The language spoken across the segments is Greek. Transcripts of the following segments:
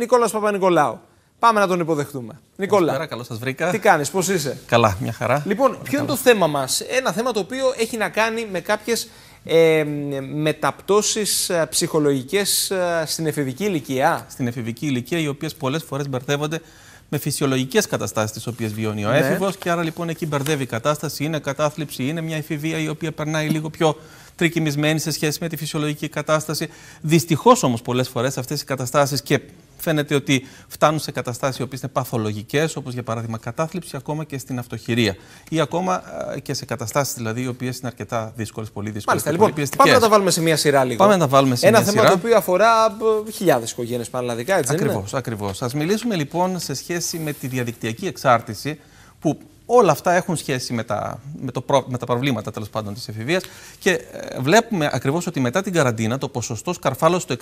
Νικόλας Παπα-Νικολάου. Πάμε να τον υποδεχτούμε. Νικόλα. Καλησπέρα, καλώς σας βρήκα. Τι κάνεις, πώς είσαι. Καλά, μια χαρά. Λοιπόν, ποιο είναι το θέμα μας. Ένα θέμα το οποίο έχει να κάνει με κάποιες ε, μεταπτώσεις ε, ψυχολογικές ε, στην εφηβική ηλικία. Στην εφηβική ηλικία, οι οποίες πολλές φορές μπερδεύονται με φυσιολογικές καταστάσεις τις οποίες βιώνει ο ναι. έφηβος. Και άρα λοιπόν εκεί μπερδεύει η κατάσταση. Είναι κατάθλιψη, είναι μια εφηβεία η οποία περνάει λίγο πιο τρικυμισμένοι σε σχέση με τη φυσιολογική κατάσταση. Δυστυχώς όμως πολλές φορές αυτές οι καταστάσεις και φαίνεται ότι φτάνουν σε καταστάσεις οι οποίες είναι παθολογικές, όπως για παράδειγμα κατάθλιψη, ακόμα και στην αυτοχειρία. Ή ακόμα και σε καταστάσεις δηλαδή οι οποίες είναι αρκετά δύσκολες, πολύ δύσκολες. Μάλιστα, λοιπόν, πάμε να τα βάλουμε σε μία σειρά λίγο. Πάμε να τα βάλουμε σε Ένα θέμα το οποίο αφορά ε, χιλιάδες οικογένειες πανελλαδικά, έτσι. Ακριβώς, ακριβώς. Ας μιλήσουμε λοιπόν σε σχέση με τη διαδικτυακή εξάρτηση που Όλα αυτά έχουν σχέση με τα, με το με τα προβλήματα τέλος πάντων της εφηβείας και ε, βλέπουμε ακριβώς ότι μετά την καραντίνα το ποσοστό σκαρφάλωσε το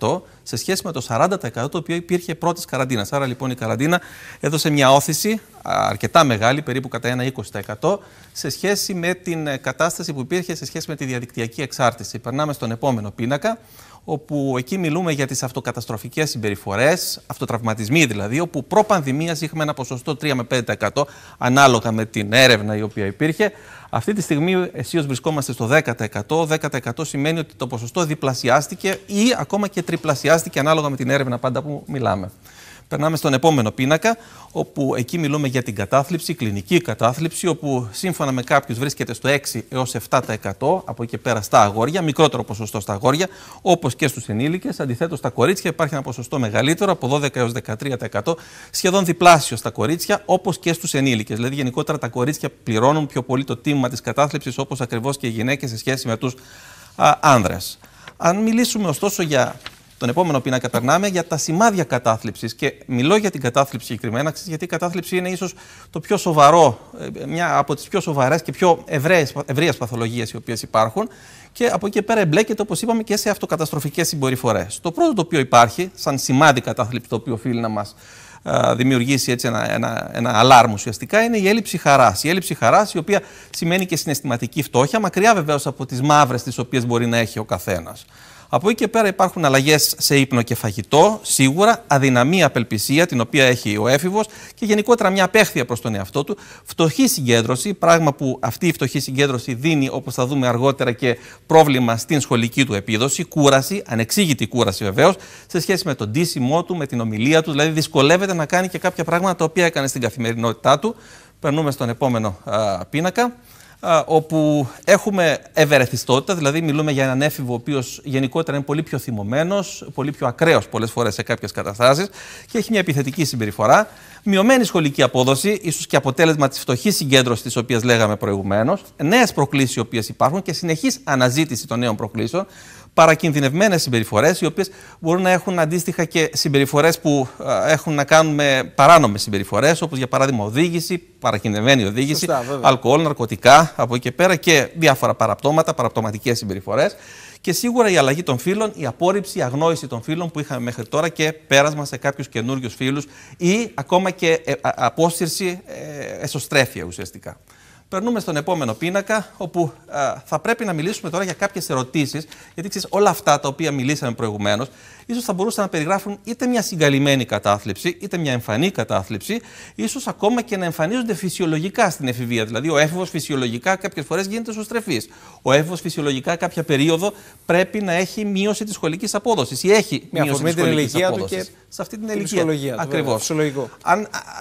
62% σε σχέση με το 40% το οποίο υπήρχε πρώτης καραντίνας. Άρα λοιπόν η καραντίνα έδωσε μια όθηση αρκετά μεγάλη, περίπου κατά ένα 20%, σε σχέση με την ε, κατάσταση που υπήρχε σε σχέση με τη διαδικτυακή εξάρτηση. Περνάμε στον επόμενο πίνακα, όπου εκεί μιλούμε για τις αυτοκαταστροφικές συμπεριφορές, αυτοτραυματισμοί δηλαδή, όπου προ-πανδημίας είχαμε ένα ποσοστό 3 με 5% ανάλογα με την έρευνα η οποία υπήρχε. Αυτή τη στιγμή εσύ βρισκόμαστε στο 10%. 10% σημαίνει ότι το ποσοστό διπλασιάστηκε ή ακόμα και τριπλασιάστηκε ανάλογα με την έρευνα πάντα που μιλάμε. Περνάμε στον επόμενο πίνακα, όπου εκεί μιλούμε για την κατάθλιψη, κλινική κατάθλιψη, όπου σύμφωνα με κάποιους βρίσκεται στο 6 έω 7% από εκεί πέρα στα αγόρια, μικρότερο ποσοστό στα αγόρια, όπως και στους ενήλικες. Αντιθέτως, στα κορίτσια υπάρχει ένα ποσοστό μεγαλύτερο, από 12 έω 13%, σχεδόν διπλάσιο στα κορίτσια, όπως και στους ενήλικες. Δηλαδή, γενικότερα τα κορίτσια πληρώνουν πιο πολύ το τίμημα της κατάθλιψης, όπως ακριβώς και οι γυναίκες σε σχέση με τους άνδρες. Αν μιλήσουμε ωστόσο για τον επόμενο πίνακα περνάμε για τα σημάδια κατάθλιψης. Και μιλώ για την κατάθλιψη συγκεκριμένα, γιατί η κατάθλιψη είναι ίσως το πιο σοβαρό, ε, μια από τις πιο σοβαρές και πιο ευρείας παθολογίες οι οποίες υπάρχουν. Και από εκεί και πέρα εμπλέκεται, όπως είπαμε, και σε αυτοκαταστροφικές συμπεριφορέ. Το πρώτο το οποίο υπάρχει, σαν σημάδι κατάθλιψη, το οποίο οφείλει να μας ε, δημιουργήσει έτσι ένα, ένα, ένα αλάρμ ουσιαστικά είναι η έλλειψη χαράς. Η έλλειψη χαράς, η οποία σημαίνει και συναισθηματική φτώχεια, μακριά βεβαίως από τις μαύρες τις οποίες μπορεί να έχει ο καθένας. Από εκεί και πέρα υπάρχουν αλλαγές σε ύπνο και φαγητό, σίγουρα, αδυναμία, απελπισία, την οποία έχει ο έφηβος και γενικότερα μια απέχθεια προς τον εαυτό του, φτωχή συγκέντρωση, πράγμα που αυτή η φτωχή συγκέντρωση δίνει, όπως θα δούμε αργότερα, και πρόβλημα στην σχολική του επίδοση, κούραση, ανεξήγητη κούραση βεβαίως, σε σχέση με τον ντύσιμό του, με την ομιλία του, δηλαδή δυσκολεύεται να κάνει και κάποια πράγματα τα οποία έκανε στην καθημερινότητά του. Περνούμε στον επόμενο α, πίνακα όπου έχουμε ευερεθιστότητα, δηλαδή μιλούμε για έναν έφηβο ο οποίος γενικότερα είναι πολύ πιο θυμωμένος, πολύ πιο ακραίος πολλές φορές σε κάποιες καταστάσεις και έχει μια επιθετική συμπεριφορά. Μειωμένη σχολική απόδοση, ίσως και αποτέλεσμα της φτωχής συγκέντρωσης της οποίας λέγαμε προηγουμένως. Νέες προκλήσεις οι οποίες υπάρχουν και συνεχής αναζήτηση των νέων προκλήσεων παρακινδυνευμένες συμπεριφορές, οι οποίες μπορούν να έχουν αντίστοιχα και συμπεριφορές που ε, έχουν να κάνουν με παράνομες συμπεριφορές, όπως για παράδειγμα οδήγηση, παρακινδυνευμένη οδήγηση, αλκοόλ, ναρκωτικά, από εκεί και πέρα και διάφορα παραπτώματα, παραπτωματικές συμπεριφορές. Και σίγουρα η αλλαγή των φίλων, η απόρριψη, η αγνόηση των φίλων που είχαμε μέχρι τώρα και πέρασμα σε κάποιους καινούριους φίλου ή ακόμα και ε, απόσυρση, ε, εσωστρέφεια ουσιαστικά. Περνούμε στον επόμενο πίνακα, όπου θα πρέπει να μιλήσουμε τώρα για κάποιες ερωτήσεις, γιατί ξέρεις, όλα αυτά τα οποία μιλήσαμε προηγουμένως, ίσως θα μπορούσαν να περιγράφουν είτε μια συγκαλυμμένη κατάθλιψη, είτε μια εμφανή κατάθλιψη, ίσως ακόμα και να εμφανίζονται φυσιολογικά στην εφηβεία. Δηλαδή, ο έφηβος φυσιολογικά κάποιες φορές γίνεται σωστρεφή. Ο έφηβος φυσιολογικά κάποια περίοδο πρέπει να έχει μείωση της σχολικής απόδοσης ή έχει μια μείωση τη σχολική απόδοση. Σε αυτή την, ηλικία. Ακριβώ.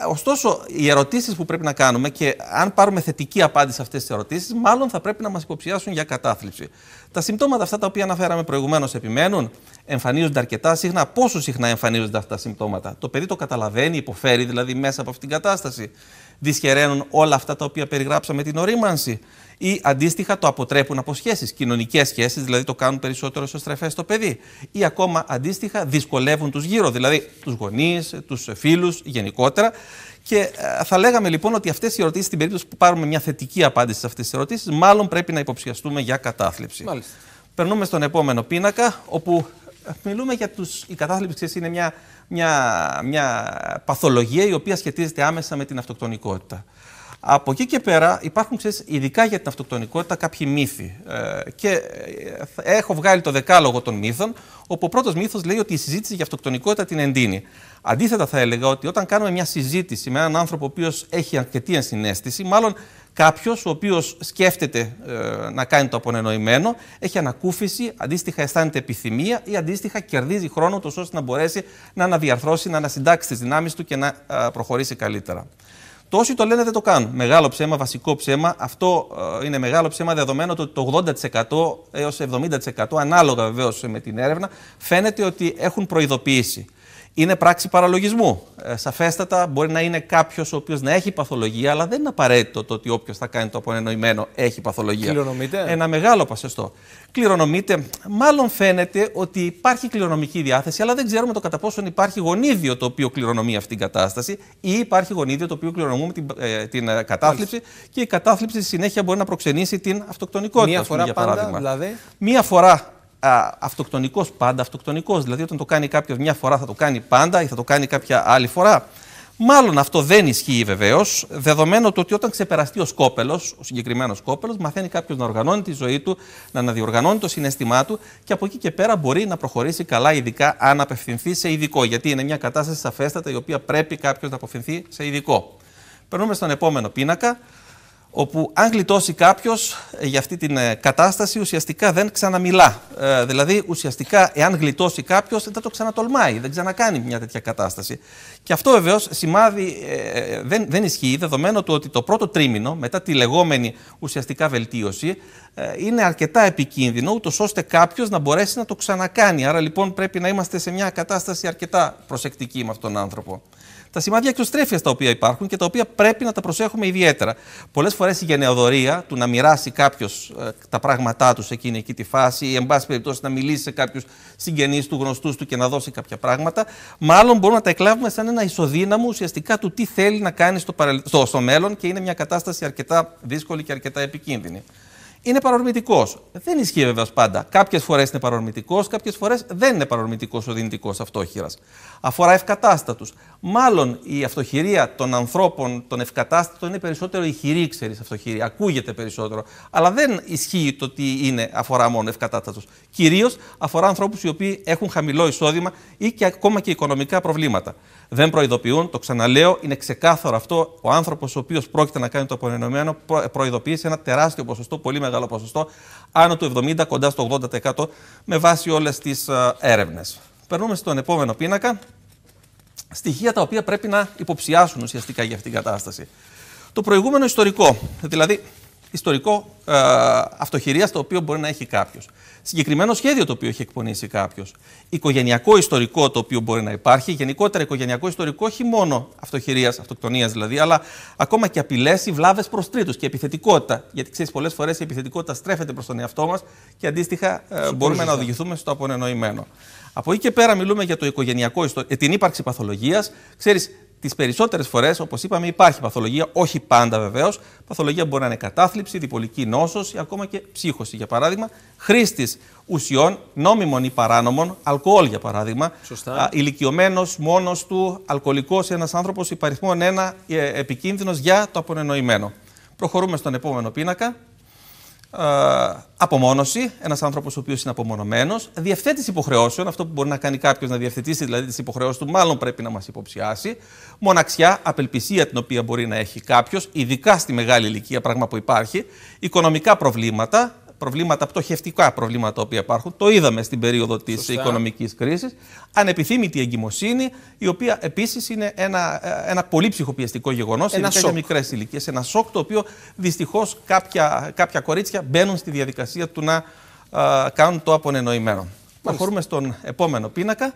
ωστόσο, οι ερωτήσεις που πρέπει να κάνουμε και αν πάρουμε θετική απάντηση σε αυτές τις ερωτήσεις, μάλλον θα πρέπει να μας υποψιάσουν για κατάθλιψη. Τα συμπτώματα αυτά τα οποία αναφέραμε προηγουμένως επιμένουν, εμφανίζονται αρκετά συχνά. Πόσο συχνά εμφανίζονται αυτά τα συμπτώματα, Το παιδί το καταλαβαίνει, υποφέρει δηλαδή μέσα από αυτήν την κατάσταση. Δυσχεραίνουν όλα αυτά τα οποία περιγράψαμε την ορίμανση. Ή αντίστοιχα το αποτρέπουν από σχέσεις, κοινωνικές σχέσεις, δηλαδή το κάνουν περισσότερο στρεφές το παιδί. Ή ακόμα αντίστοιχα δυσκολεύουν τους γύρω, δηλαδή τους γονείς, τους φίλους γενικότερα. Και ε, θα λέγαμε λοιπόν ότι αυτές οι ερωτήσεις, στην περίπτωση που πάρουμε μια θετική απάντηση σε αυτές τις ερωτήσεις, μάλλον πρέπει να υποψιαστούμε για κατάθλιψη. Μάλιστα. Περνούμε στον επόμενο πίνακα, όπου ε, μιλούμε για τους. Η κατάθλιψη είναι μια, μια, μια παθολογία η οποία σχετίζεται άμεσα με την αυτοκτονικότητα. Από εκεί και πέρα υπάρχουν, ξέρεις, ειδικά για την αυτοκτονικότητα, κάποιοι μύθοι. Ε, και ε, έχω βγάλει το δεκάλογο των μύθων, όπου ο πρώτος μύθος λέει ότι η συζήτηση για αυτοκτονικότητα την εντείνει. Αντίθετα, θα έλεγα ότι όταν κάνουμε μια συζήτηση με έναν άνθρωπο ο οποίος έχει αρκετή ενσυναίσθηση, μάλλον κάποιος ο οποίος σκέφτεται ε, να κάνει το απονενοημένο, έχει ανακούφιση, αντίστοιχα αισθάνεται επιθυμία ή αντίστοιχα κερδίζει χρόνο, του ώστε να μπορέσει να αναδιαρθρώσει, να ανασυντάξει τις δυνάμεις του και να προχωρήσει καλύτερα. Τόσοι το λένε δεν το κάνουν. Μεγάλο ψέμα, βασικό ψέμα. Αυτό ε, είναι μεγάλο ψέμα δεδομένο ότι το 80% έως 70% ανάλογα βεβαίως με την έρευνα φαίνεται ότι έχουν προειδοποιήσει είναι πράξη παραλογισμού. Ε, σαφέστατα, μπορεί να είναι κάποιος ο οποίος να έχει παθολογία, αλλά δεν είναι απαραίτητο το ότι όποιος θα κάνει το απονεννοημένο έχει παθολογία. Κληρονομείται. Ένα μεγάλο ποσοστό. Κληρονομείται. Μάλλον φαίνεται ότι υπάρχει κληρονομική διάθεση, αλλά δεν ξέρουμε το κατά πόσον υπάρχει γονίδιο το οποίο κληρονομεί αυτή την κατάσταση ή υπάρχει γονίδιο το οποίο κληρονομεί την, ε, την ε, κατάθλιψη και η κατάθλιψη στη συνέχεια μπορεί να προξενήσει την αυτοκτονικότητα. Μία φορά δηλαδή. Μία φορά αυτοκτονικός πάντα αυτοκτονικός. Δηλαδή, όταν το κάνει κάποιος μια φορά, θα το κάνει πάντα ή θα το κάνει κάποια άλλη φορά. Μάλλον αυτό δεν ισχύει βεβαίως, δεδομένου το ότι όταν ξεπεραστεί ο σκόπελος, ο συγκεκριμένος σκόπελος, μαθαίνει κάποιος να οργανώνει τη ζωή του, να αναδιοργανώνει το συναισθημά του και από εκεί και πέρα μπορεί να προχωρήσει καλά, ειδικά αν απευθυνθεί σε ειδικό. Γιατί είναι μια κατάσταση σαφέστατα η οποία πρέπει κάποιος να απευθυνθεί σε ειδικό. Περνούμε στον επόμενο πίνακα όπου αν γλιτώσει κάποιος ε, για αυτή την ε, κατάσταση, ουσιαστικά δεν ξαναμιλά. Ε, δηλαδή, ουσιαστικά, εάν γλιτώσει κάποιος, δεν το ξανατολμάει, δεν ξανακάνει μια τέτοια κατάσταση. Και αυτό βεβαίως σημάδι δεν, δεν ισχύει, δεδομένου του ότι το πρώτο τρίμηνο, μετά τη λεγόμενη ουσιαστικά βελτίωση, είναι αρκετά επικίνδυνο, ούτως ώστε κάποιος να μπορέσει να το ξανακάνει. Άρα, λοιπόν, πρέπει να είμαστε σε μια κατάσταση αρκετά προσεκτική με αυτόν τον άνθρωπο τα σημάδια εξωστρέφεια τα οποία υπάρχουν και τα οποία πρέπει να τα προσέχουμε ιδιαίτερα. Πολλές φορές η γενεοδορία του να μοιράσει κάποιος ε, τα πράγματά τους σε εκείνη εκεί τη φάση ή, εν πάση περιπτώσει, να μιλήσει σε κάποιους συγγενείς του, γνωστούς του και να δώσει κάποια πράγματα, μάλλον μπορούμε να τα εκλάβουμε σαν ένα ισοδύναμο ουσιαστικά του τι θέλει να κάνει στο, παρελ... στο, στο μέλλον και είναι μια κατάσταση αρκετά δύσκολη και αρκετά επικίνδυνη είναι παρορμητικός. Δεν ισχύει βέβαια πάντα. Κάποιες φορές είναι παρορμητικός, κάποιες φορές δεν είναι παρορμητικός ο δυνητικός αυτόχειρας. Αφορά ευκατάστατους. Μάλλον η αυτοχειρία των ανθρώπων, των ευκατάστατων, είναι περισσότερο η χειρή, ξέρεις, αυτοχειρία. Ακούγεται περισσότερο. Αλλά δεν ισχύει το ότι είναι, αφορά μόνο ευκατάστατους κυρίως αφορά ανθρώπους οι οποίοι έχουν χαμηλό εισόδημα ή και ακόμα και οικονομικά προβλήματα. Δεν προειδοποιούν, το ξαναλέω, είναι ξεκάθαρο αυτό. Ο άνθρωπος ο οποίος πρόκειται να κάνει το απονεμένο προειδοποιεί σε ένα τεράστιο ποσοστό, πολύ μεγάλο ποσοστό, άνω του 70, κοντά στο 80% με βάση όλες τις ε, έρευνες. Περνούμε στον επόμενο πίνακα. Στοιχεία τα οποία πρέπει να υποψιάσουν ουσιαστικά για αυτήν την κατάσταση. Το προηγούμενο ιστορικό, δηλαδή ιστορικό ε, αυτοχειρίας το οποίο μπορεί να έχει κάποιος. Συγκεκριμένο σχέδιο το οποίο έχει εκπονήσει κάποιος. Οικογενειακό ιστορικό το οποίο μπορεί να υπάρχει. Γενικότερα οικογενειακό ιστορικό όχι μόνο αυτοχειρίας, αυτοκτονίας δηλαδή, αλλά ακόμα και απειλές ή βλάβες προς τρίτους και επιθετικότητα. Γιατί ξέρεις, πολλές φορές η επιθετικότητα στρέφεται προς τον εαυτό μας και αντίστοιχα ε, μπορούμε να οδηγηθούμε στο απονενοημένο. Από εκεί και πέρα μιλούμε για το οικογενειακό, ε, την ύπαρξη παθολογίας. Ξέρεις, τις περισσότερες φορές, όπως είπαμε, υπάρχει παθολογία, όχι πάντα βεβαίως. Παθολογία μπορεί να είναι κατάθλιψη, διπολική νόσος ή ακόμα και ψύχωση. Για παράδειγμα, χρήστης ουσιών, νόμιμων ή παράνομων, αλκοόλ για παράδειγμα. Σωστά. Ηλικιωμένος, μόνος του, αλκοολικός ή ένας άνθρωπος υπαριθμών ένα ε, επικίνδυνος για το απονενοημένο. Προχωρούμε στον επόμενο πίνακα. Ε, απομόνωση, ένας άνθρωπος ο οποίος είναι απομονωμένος, διευθέτηση υποχρεώσεων, αυτό που μπορεί να κάνει κάποιος να διευθετήσει δηλαδή τις υποχρεώσεις του, μάλλον πρέπει να μας υποψιάσει, μοναξιά, απελπισία την οποία μπορεί να έχει κάποιος, ειδικά στη μεγάλη ηλικία, πράγμα που υπάρχει, οικονομικά προβλήματα, προβλήματα, πτωχευτικά προβλήματα που υπάρχουν. Το είδαμε στην περίοδο της οικονομικής κρίσης. Ανεπιθύμητη εγκυμοσύνη, η οποία επίσης είναι ένα, ε, ένα πολύ ψυχοπιαστικό γεγονός. Ένα για μικρές ηλικίες. Ένα σοκ το οποίο δυστυχώς κάποια, κάποια κορίτσια μπαίνουν στη διαδικασία του να ε, κάνουν το απονενοημένο. Προχωρούμε στον επόμενο πίνακα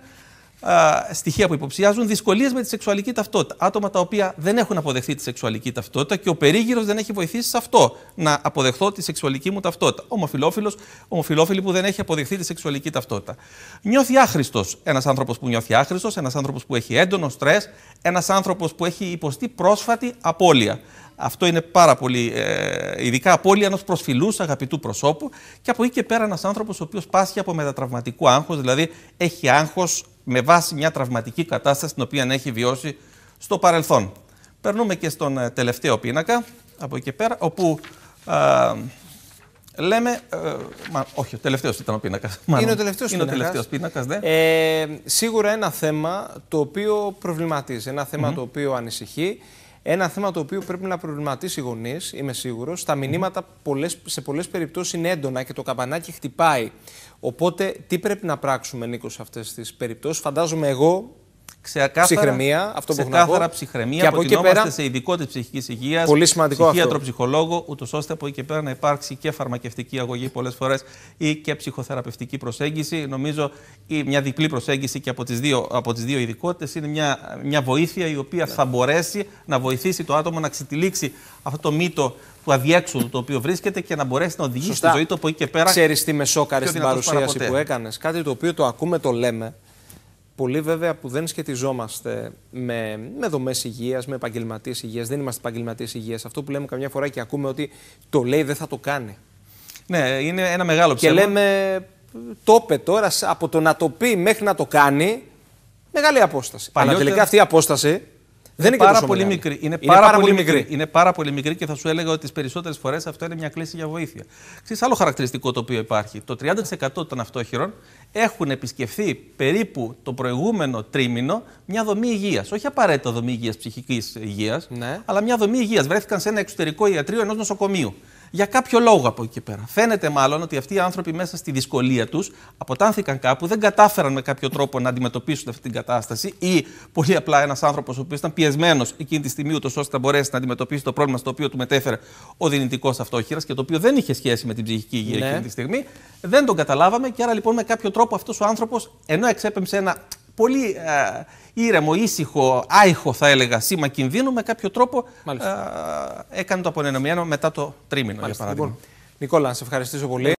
στοιχεία που υποψιάζουν δυσκολίες με τη σεξουαλική ταυτότητα. Άτομα τα οποία δεν έχουν αποδεχθεί τη σεξουαλική ταυτότητα και ο περίγυρος δεν έχει βοηθήσει σε αυτό να αποδεχθώ τη σεξουαλική μου ταυτότητα. Ομοφυλόφιλο, ομοφυλόφιλη που δεν έχει αποδεχθεί τη σεξουαλική ταυτότητα. Νιώθει άχρηστος. Ένας άνθρωπος που νιώθει άχρηστος, ένας άνθρωπος που έχει έντονο στρες, ένας άνθρωπος που έχει υποστεί πρόσφατη απώλεια. Αυτό είναι πάρα πολύ ε, ειδικά απώλεια ενός προσφυλούς αγαπητού προσώπου και από εκεί και πέρα ένας άνθρωπος ο οποίος πάσχει από μετατραυματικό άγχος, δηλαδή έχει άγχος με βάση μια τραυματική κατάσταση την οποία έχει βιώσει στο παρελθόν. Περνούμε και στον ε, τελευταίο πίνακα, από εκεί πέρα, όπου α, ε, λέμε. Ε, μα, όχι, ο τελευταίος ήταν ο πίνακας. Είναι ο τελευταίο πίνακας. Τελευταίος πίνακας, ναι. ε, σίγουρα ένα θέμα το οποίο προβληματίζει, ένα θέμα το οποίο ανησυχεί. Ένα θέμα το οποίο πρέπει να προβληματίσει οι γονείς, είμαι σίγουρος. Τα μηνύματα πολλές, σε πολλές περιπτώσεις είναι έντονα και το καμπανάκι χτυπάει. Οπότε, τι πρέπει να πράξουμε, Νίκος, σε αυτές τις περιπτώσεις. Φαντάζομαι εγώ, Ξεκάθαρα, ψυχραιμία, αυτό που ξεκάθαρα ψυχραιμία. Και από εκεί πέρα. σε ειδικότητε ψυχικής υγείας. υγείας, ψυχολόγο, ούτως ώστε από εκεί και πέρα να υπάρξει και φαρμακευτική αγωγή πολλές φορές ή και ψυχοθεραπευτική προσέγγιση. Νομίζω ή μια διπλή προσέγγιση και από τις δύο, δύο ειδικότητες είναι μια, μια βοήθεια η οποία θα μπορέσει να βοηθήσει το άτομο να ξετυλίξει αυτό το μύτο του αδιέξοδου το οποίο βρίσκεται και να μπορέσει να οδηγήσει Σωστά. τη ζωή του από εκεί και πέρα. Ξέρεις τι με στην παρουσίαση που έκανες. Κάτι το οποίο το ακούμε, το λέμε. Πολλοί βέβαια που δεν σχετιζόμαστε με, με δομές υγείας, με επαγγελματίες υγείας, δεν είμαστε επαγγελματίες υγείας. Αυτό που λέμε καμιά φορά και ακούμε ότι το λέει δεν θα το κάνει. Ναι, είναι ένα μεγάλο ψέμα. Και λέμε, το τώρα, από το να το πει μέχρι να το κάνει, μεγάλη απόσταση. Παλιότερα... Αλλά τελικά αυτή η απόσταση δεν είναι πάρα πολύ μικρή. Είναι, πάρα, πολύ μικρή. Είναι πάρα πολύ μικρή και θα σου έλεγα ότι τις περισσότερες φορές αυτό είναι μια κλίση για βοήθεια. Ξέρεις, άλλο χαρακτηριστικό το οποίο υπάρχει. Το 30% των αυτόχειρων έχουν επισκεφθεί περίπου το προηγούμενο τρίμηνο μια δομή υγείας. Όχι απαραίτητα δομή υγείας ψυχικής υγείας, ναι. αλλά μια δομή υγείας. Βρέθηκαν σε ένα εξωτερικό ιατρείο ενός νοσοκομείου για κάποιο λόγο από εκεί και πέρα. Φαίνεται μάλλον ότι αυτοί οι άνθρωποι μέσα στη δυσκολία τους αποτάνθηκαν κάπου, δεν κατάφεραν με κάποιο τρόπο να αντιμετωπίσουν αυτή την κατάσταση ή πολύ απλά ένας άνθρωπος ο οποίος ήταν πιεσμένος εκείνη τη στιγμή, ούτως ώστε να μπορέσει να αντιμετωπίσει το πρόβλημα στο οποίο του μετέφερε ο δυνητικός αυτόχειρας και το οποίο δεν είχε σχέση με την ψυχική υγεία ναι. εκείνη τη στιγμή. Δεν τον καταλάβαμε και άρα λοιπόν με κάποιο τρόπο αυτός ο άνθρωπος, ενώ εξέπεμψε ένα πολύ α, ε, ήρεμο, ήσυχο, άϊχο θα έλεγα σήμα κινδύνου με κάποιο τρόπο ε, έκανε το απονενωμένο μετά το τρίμηνο Μάλιστα, για λοιπόν, Νικόλα, να σε ευχαριστήσω πολύ.